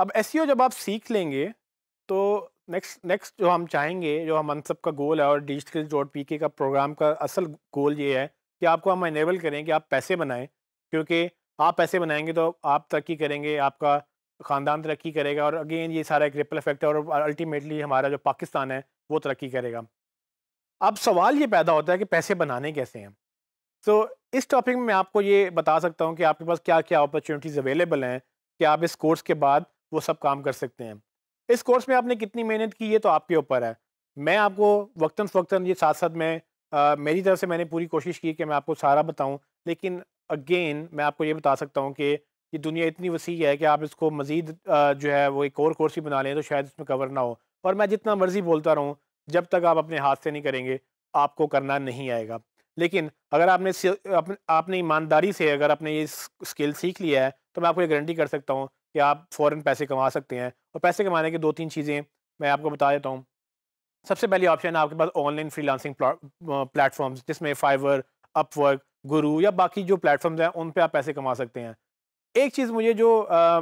अब एस जब आप सीख लेंगे तो नेक्स्ट नेक्स्ट जो हम चाहेंगे जो हम हम सब का गोल है और डिजिटल डॉट पी के का प्रोग्राम का असल गोल ये है कि आपको हम इनेबल करें कि आप पैसे बनाएं क्योंकि आप पैसे बनाएंगे तो आप तरक्की करेंगे आपका ख़ानदान तरक्की करेगा और अगेन ये सारा एक रिपल इफेक्ट है और अल्टीमेटली हमारा जो पाकिस्तान है वो तरक्की करेगा अब सवाल ये पैदा होता है कि पैसे बनाने कैसे हैं तो इस टॉपिक में मैं आपको ये बता सकता हूँ कि आपके पास क्या क्या अपॉर्चुनिटीज़ अवेलेबल हैं कि आप इस कोर्स के बाद वो सब काम कर सकते हैं इस कोर्स में आपने कितनी मेहनत की ये तो आपके ऊपर है मैं आपको वक्ता फ़वक्ता ये साथ साथ मैं आ, मेरी तरफ से मैंने पूरी कोशिश की कि मैं आपको सारा बताऊँ लेकिन अगेन मैं आपको ये बता सकता हूँ कि ये दुनिया इतनी वसी है कि आप इसको मज़ीद जो है वो एक और कोर्स ही बना लें तो शायद उसमें कवर ना हो और मैं जितना मर्ज़ी बोलता रहूँ जब तक आप अपने हाथ से नहीं करेंगे आपको करना नहीं आएगा लेकिन अगर आपने आपने ईमानदारी से अगर आपने ये स्किल सीख लिया है तो मैं आपको ये गारंटी कर सकता हूँ कि आप फ़ौरन पैसे कमा सकते हैं और पैसे कमाने की दो तीन चीज़ें मैं आपको बता देता हूँ सबसे पहली ऑप्शन है आपके पास ऑनलाइन फ्रीलांसिंग प्लेटफॉर्म्स जिसमें फाइवर अपवर्क गुरु या बाकी जो प्लेटफॉर्म्स हैं उन पर आप पैसे कमा सकते हैं एक चीज़ मुझे जो आ,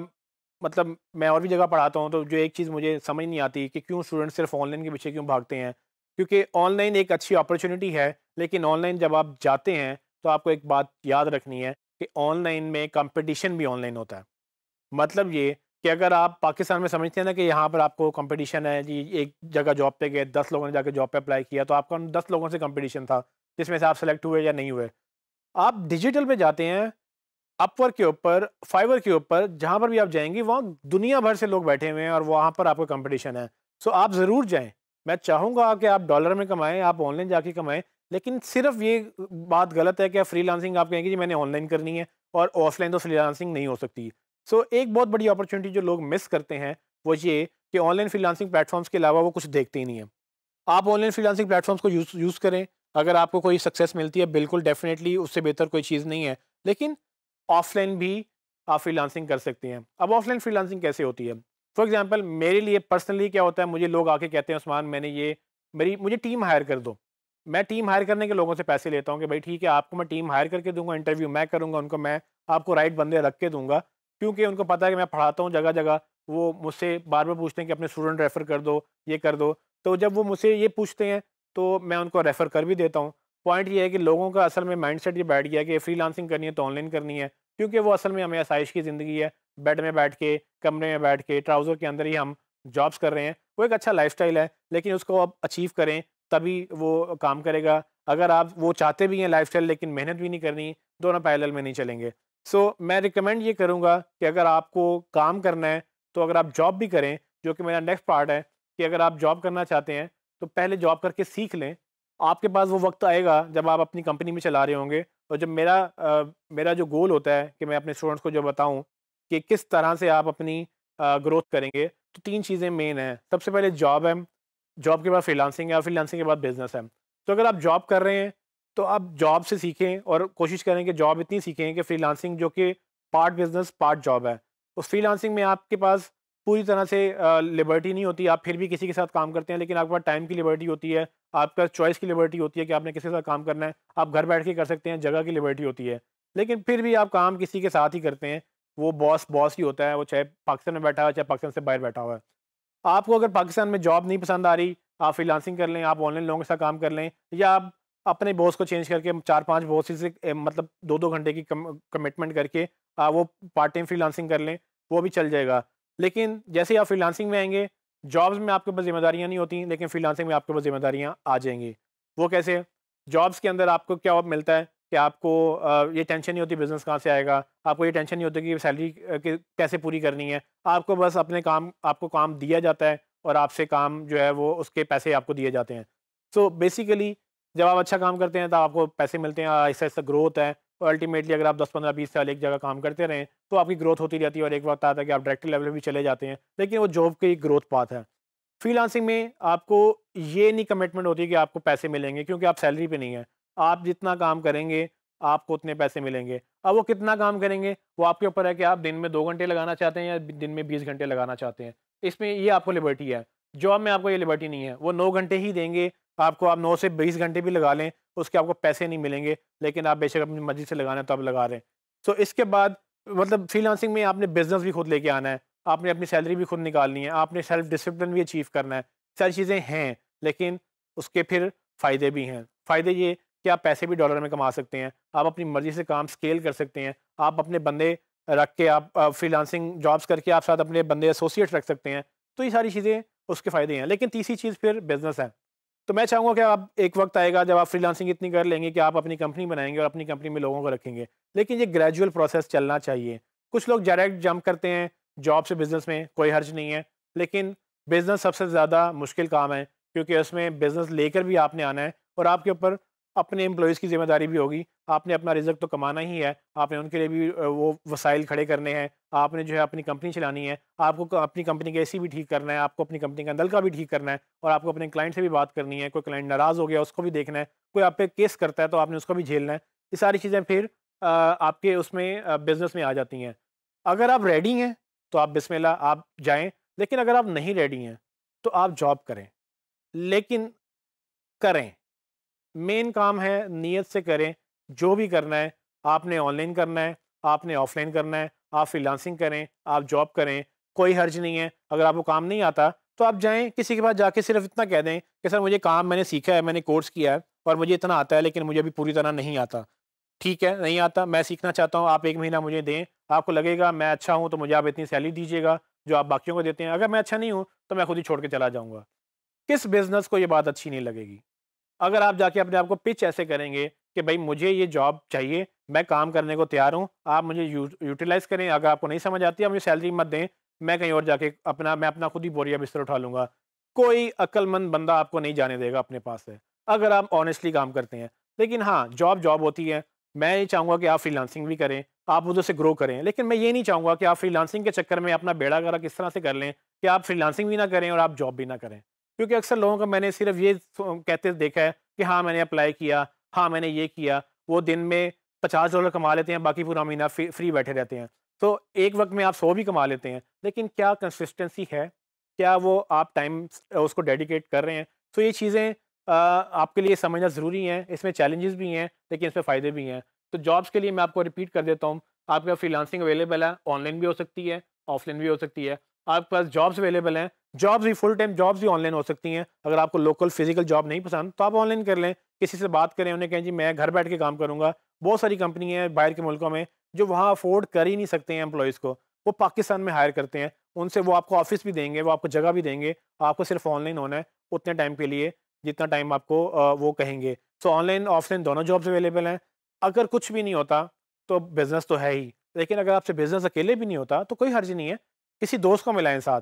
मतलब मैं और भी जगह पढ़ाता हूँ तो जो एक चीज़ मुझे समझ नहीं आती कि क्यों स्टूडेंट सिर्फ ऑनलाइन के पीछे क्यों भागते हैं क्योंकि ऑनलाइन एक अच्छी अपॉर्चुनिटी है लेकिन ऑनलाइन जब आप जाते हैं तो आपको एक बात याद रखनी है कि ऑनलाइन में कंपटीशन भी ऑनलाइन होता है मतलब ये कि अगर आप पाकिस्तान में समझते हैं ना कि यहाँ पर आपको कंपटीशन है जी एक जगह जॉब पे गए दस लोगों ने जाकर जॉब पे अप्लाई किया तो आपका उन दस लोगों से कंपटीशन था जिसमें से आप सेलेक्ट हुए या नहीं हुए आप डिजिटल पे जाते हैं अपवर्क के ऊपर फाइवर के ऊपर जहाँ पर भी आप जाएंगे वहाँ दुनिया भर से लोग बैठे हुए हैं और वहाँ पर आपका कंपटीशन है सो आप ज़रूर जाएँ मैं चाहूँगा कि आप डॉलर में कमाएँ आप ऑनलाइन जाके कमाएँ लेकिन सिर्फ ये बात गलत है कि फ्रीलांसिंग आप कहेंगे जी मैंने ऑनलाइन करनी है और ऑफलाइन तो फ्री नहीं हो सकती सो so, एक बहुत बड़ी अपॉर्चुनिटी जो लोग मिस करते हैं वो ये कि ऑनलाइन फ्रीलांसिंग प्लेटफॉर्म्स के अलावा वो कुछ देखते ही नहीं है आप ऑनलाइन फ्रीलांसिंग प्लेटफॉर्म्स को यूज़ यूज़ करें अगर आपको कोई सक्सेस मिलती है बिल्कुल डेफिनेटली उससे बेहतर कोई चीज़ नहीं है लेकिन ऑफलाइन भी आप फ्रीलांसिंग कर सकते हैं अब ऑफलाइन फ्रीलांसिंग कैसे होती है फॉर एग्जाम्पल मेरे लिए पर्सनली क्या होता है मुझे लोग आके कहते हैं उस्मान मैंने ये मेरी मुझे टीम हायर कर दो मैं टीम हायर करने के लोगों से पैसे लेता हूँ कि भाई ठीक है आपको मैं टीम हायर करके दूंगा इंटरव्यू मैं करूँगा उनको मैं आपको राइट बंदे रख के दूंगा क्योंकि उनको पता है कि मैं पढ़ाता हूँ जगह जगह वो मुझसे बार बार पूछते हैं कि अपने स्टूडेंट रेफ़र कर दो ये कर दो तो जब वो मुझसे ये पूछते हैं तो मैं उनको रेफ़र कर भी देता हूँ पॉइंट ये है कि लोगों का असल में माइंडसेट ये बैठ गया कि फ्रीलांसिंग करनी है तो ऑनलाइन करनी है क्योंकि वो असल में हमें आसाइश की ज़िंदगी है बेड में बैठ के कमरे में बैठ के ट्राउज़र के अंदर ही हम जॉब्स कर रहे हैं वो एक अच्छा स्टाइल है लेकिन उसको आप अचीव करें तभी वो काम करेगा अगर आप वो चाहते भी हैं स्टाइल लेकिन मेहनत भी नहीं करनी दोनों पैरल में नहीं चलेंगे सो so, मैं रिकमेंड ये करूँगा कि अगर आपको काम करना है तो अगर आप जॉब भी करें जो कि मेरा नेक्स्ट पार्ट है कि अगर आप जॉब करना चाहते हैं तो पहले जॉब करके सीख लें आपके पास वो वक्त आएगा जब आप अपनी कंपनी में चला रहे होंगे और जब मेरा आ, मेरा जो गोल होता है कि मैं अपने स्टूडेंट्स को जो बताऊं कि किस तरह से आप अपनी ग्रोथ करेंगे तो तीन चीज़ें मेन हैं सबसे पहले जॉब है जॉब के बाद फ्रीलांसिंग है और फ्रीलांसिंग के बाद बिजनेस है तो अगर आप जॉब कर रहे हैं तो आप जॉब से सीखें और कोशिश करें कि जॉब इतनी सीखें कि फ्रीलांसिंग जो कि पार्ट बिजनेस पार्ट जॉब है उस फ्रीलांसिंग में आपके पास पूरी तरह से लिबर्टी नहीं होती आप फिर भी किसी के साथ काम करते हैं लेकिन आपके पास टाइम की लिबर्टी होती है आपका चॉइस की लिबर्टी होती है कि आपने किसी के साथ काम करना है आप घर बैठ के कर सकते हैं जगह की लिबर्टी होती है लेकिन फिर भी आप काम किसी के साथ ही करते हैं वो बॉस बॉस ही होता है वो चाहे पाकिस्तान में बैठा हुआ चाहे पाकिस्तान से बाहर बैठा हुआ है आपको अगर पाकिस्तान में जॉब नहीं पसंद आ रही आप फ्रीलांसिंग कर लें आप ऑनलाइन लोगों के साथ काम कर लें या आप अपने बॉस को चेंज करके चार पांच बॉस से मतलब दो दो घंटे की कमिटमेंट करके आ, वो पार्ट टाइम फ्रीलांसिंग कर लें वो भी चल जाएगा लेकिन जैसे आप फ्रीलांसिंग में आएंगे जॉब्स में आपके पास जिम्मेदारियाँ नहीं होती लेकिन फ्रीलांसिंग में आपके पास जिम्मेदारियाँ आ जाएंगी वो कैसे जॉब्स के अंदर आपको क्या मिलता है कि आपको ये टेंशन नहीं होती बिज़नेस कहाँ से आएगा आपको ये टेंशन नहीं होती कि सैलरी कैसे पूरी करनी है आपको बस अपने काम आपको काम दिया जाता है और आपसे काम जो है वो उसके पैसे आपको दिए जाते हैं सो बेसिकली जब आप अच्छा काम करते हैं तो आपको पैसे मिलते हैं ऐसा ऐसा ग्रोथ है और तो अल्टीमेटली अगर आप 10 15 20 साल एक जगह काम करते रहें तो आपकी ग्रोथ होती रहती है और एक वक्त आता है कि आप डायरेक्टर लेवल पर भी चले जाते हैं लेकिन वो जॉब की ग्रोथ पाथ है फ्रीलांसिंग में आपको ये नहीं कमिटमेंट होती कि आपको पैसे मिलेंगे क्योंकि आप सैलरी पर नहीं है आप जितना काम करेंगे आपको उतने पैसे मिलेंगे अब वो कितना काम करेंगे वो आपके ऊपर है कि आप दिन में दो घंटे लगाना चाहते हैं या दिन में बीस घंटे लगाना चाहते हैं इसमें ये आपको लिबर्टी है जॉब में आपको ये लिबर्टी नहीं है वो नौ घंटे ही देंगे आपको आप नौ से बीस घंटे भी लगा लें उसके आपको पैसे नहीं मिलेंगे लेकिन आप बेशक अपनी मर्जी से लगाना है तो आप लगा रहे हैं सो इसके बाद मतलब फ्रीलांसिंग में आपने बिज़नेस भी खुद लेके आना है आपने अपनी सैलरी भी खुद निकालनी है आपने सेल्फ डिसिप्लिन भी अचीव करना है सारी चीज़ें हैं लेकिन उसके फिर फ़ायदे भी हैं फ़ायदे ये कि आप पैसे भी डॉलर में कमा सकते हैं आप अपनी मर्ज़ी से काम स्केल कर सकते हैं आप अपने बंदे रख के आप फ्रीलांसिंग जॉब्स करके आप साथ अपने बंदे एसोसिएट रख सकते हैं तो ये सारी चीज़ें उसके फ़ायदे हैं लेकिन तीसरी चीज़ फिर बिज़नेस है तो मैं चाहूँगा कि आप एक वक्त आएगा जब आप फ्रीलांसिंग इतनी कर लेंगे कि आप अपनी कंपनी बनाएंगे और अपनी कंपनी में लोगों को रखेंगे लेकिन ये ग्रेजुअल प्रोसेस चलना चाहिए कुछ लोग डायरेक्ट जंप करते हैं जॉब से बिज़नेस में कोई हर्ज नहीं है लेकिन बिज़नेस सबसे ज़्यादा मुश्किल काम है क्योंकि उसमें बिज़नेस लेकर भी आपने आना है और आपके ऊपर अपने एम्प्लॉयज़ की जिम्मेदारी भी होगी आपने अपना रिजल्ट तो कमाना ही है आपने उनके लिए भी वो वसाइल खड़े करने हैं आपने जो है अपनी कंपनी चलानी है आपको अपनी कंपनी का ए भी ठीक करना है आपको अपनी कंपनी का नलका भी ठीक करना है और आपको अपने क्लाइंट से भी बात करनी है कोई क्लाइंट नाराज़ हो गया उसको भी देखना है कोई आप पे केस करता है तो आपने उसको भी झेलना है ये सारी चीज़ें फिर आपके उसमें बिज़नेस में आ जाती हैं अगर आप रेडी हैं तो आप बिस्मिल्ला आप जाएँ लेकिन अगर आप नहीं रेडी हैं तो आप जॉब करें लेकिन करें मेन काम है नीयत से करें जो भी करना है आपने ऑनलाइन करना है आपने ऑफलाइन करना है आप फ्रीलांसिंग करें आप जॉब करें कोई हर्ज नहीं है अगर आपको काम नहीं आता तो आप जाएं किसी के पास जाके सिर्फ इतना कह दें कि सर मुझे काम मैंने सीखा है मैंने कोर्स किया है और मुझे इतना आता है लेकिन मुझे अभी पूरी तरह नहीं आता ठीक है नहीं आता मैं सीखना चाहता हूँ आप एक महीना मुझे दें आपको लगेगा मैं अच्छा हूँ तो मुझे आप इतनी सैलरी दीजिएगा जो आप बाकियों को देते हैं अगर मैं अच्छा नहीं हूँ तो मैं खुद ही छोड़ के चला जाऊँगा किस बिज़नेस को ये बात अच्छी नहीं लगेगी अगर आप जाके अपने आप को पिच ऐसे करेंगे कि भाई मुझे ये जॉब चाहिए मैं काम करने को तैयार हूँ आप मुझे यू, यूटिलाइज़ करें अगर आपको नहीं समझ आती है मुझे सैलरी मत दें मैं कहीं और जाके अपना मैं अपना खुद ही बोरिया बिस्तर उठा लूँगा कोई अक्लमंद बंदा आपको नहीं जाने देगा अपने पास से अगर आप ऑनेस्टली काम करते हैं लेकिन हाँ जॉब जॉब होती है मैं ये चाहूँगा कि आप फ्रीलांसिंग भी करें आप उधर से ग्रो करें लेकिन मैं ये नहीं चाहूँगा कि आप फ्रीलांसिंग के चक्कर में अपना बेड़ा गरा किस तरह से कर लें कि आप फ्रीलांसिंग भी ना करें और आप जॉब भी ना करें क्योंकि अक्सर लोगों का मैंने सिर्फ ये कहते देखा है कि हाँ मैंने अप्लाई किया हाँ मैंने ये किया वो दिन में पचास डॉलर कमा लेते हैं बाकी पूरा महीना फ्री बैठे रहते हैं तो एक वक्त में आप सौ भी कमा लेते हैं लेकिन क्या कंसिस्टेंसी है क्या वो आप टाइम उसको डेडिकेट कर रहे हैं तो ये चीज़ें आपके लिए समझना ज़रूरी हैं इसमें चैलेंजेस भी हैं लेकिन इसमें फ़ायदे भी हैं तो जॉब्स के लिए मैं आपको रिपीट कर देता हूँ आपके पास फ्रीलांसिंग अवेलेबल है ऑनलाइन भी हो सकती है ऑफलाइन भी हो सकती है आपके पास जॉब्स अवेलेबल हैं जॉब्स भी फुल टाइम जॉब्स भी ऑनलाइन हो सकती हैं अगर आपको लोकल फिजिकल जॉब नहीं पसंद तो आप ऑनलाइन कर लें किसी से बात करें उन्हें कहें जी मैं घर बैठ के काम करूँगा बहुत सारी कंपनी हैं बाहर के मुल्कों में जो वहाँ अफोर्ड कर ही नहीं सकते हैं एम्प्लॉयज़ को वो पाकिस्तान में हायर करते हैं उनसे वो आपको ऑफिस भी देंगे वो आपको जगह भी देंगे आपको सिर्फ ऑनलाइन होना है उतने टाइम के लिए जितना टाइम आपको वो कहेंगे सो ऑनलाइन ऑफलाइन दोनों जॉब्स अवेलेबल हैं अगर कुछ भी नहीं होता तो बिज़नेस तो है ही लेकिन अगर आपसे बिज़नेस अकेले भी नहीं होता तो कोई हर्ज नहीं है किसी दोस्त को मिलाएं साथ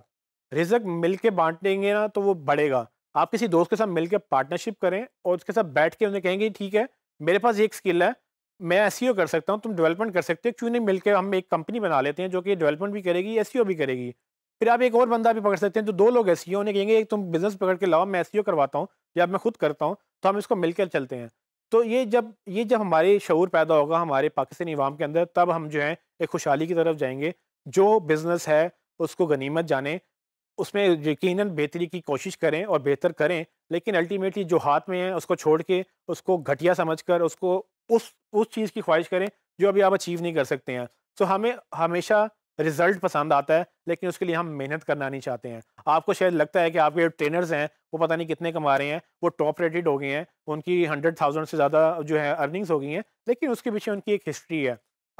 रिजक मिल के बांटेंगे ना तो वो बढ़ेगा आप किसी दोस्त के साथ मिलकर पार्टनरशिप करें और उसके साथ बैठ के उन्हें कहेंगे ठीक है मेरे पास एक स्किल है मैं एस e कर सकता हूँ तुम डेवलपमेंट कर सकते हो क्यों नहीं मिलकर हम एक कंपनी बना लेते हैं जो कि डेवलपमेंट भी करेगी एस e भी करेगी फिर आप एक और बंदा भी पकड़ सकते हैं जो दो लोग एस उन्हें e कहेंगे एक तुम बिजनेस पकड़ के लाओ मैं एस करवाता हूँ या मैं खुद करता हूँ तो हम इसको मिलकर चलते हैं तो ये जब ये जब हमारे शूर पैदा होगा हमारे पाकिस्तानी इवाम के अंदर तब हम जो है एक खुशहाली की तरफ जाएंगे जो बिज़नेस है उसको गनीमत जाने उसमें यकीन बेहतरी की कोशिश करें और बेहतर करें लेकिन अल्टीमेटली जो हाथ में है उसको छोड़ के उसको घटिया समझ कर उसको उस उस चीज़ की ख्वाहिश करें जो अभी आप अचीव नहीं कर सकते हैं तो हमें हमेशा रिजल्ट पसंद आता है लेकिन उसके लिए हम मेहनत करना नहीं चाहते हैं आपको शायद लगता है कि आपके ट्रेनर्स हैं वो पता नहीं कितने कमा रहे हैं वो टॉप रेटेड हो गए हैं उनकी हंड्रेड थाउजेंड से ज़्यादा जो है अर्निंग्स हो गई हैं लेकिन उसके पीछे उनकी एक हिस्ट्री है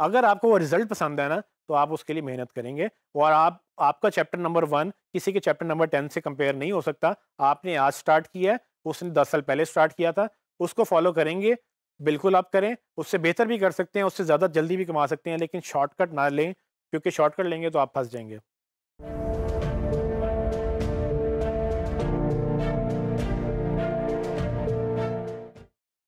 अगर आपको वो रिजल्ट पसंद है ना तो आप उसके लिए मेहनत करेंगे और आप आपका चैप्टर नंबर वन किसी के चैप्टर नंबर टेन से कंपेयर नहीं हो सकता आपने आज स्टार्ट किया है उसने दस साल पहले स्टार्ट किया था उसको फॉलो करेंगे बिल्कुल आप करें उससे बेहतर भी कर सकते हैं उससे ज़्यादा जल्दी भी कमा सकते हैं लेकिन शॉर्टकट ना लें क्योंकि शॉर्टकट लेंगे तो आप फंस जाएंगे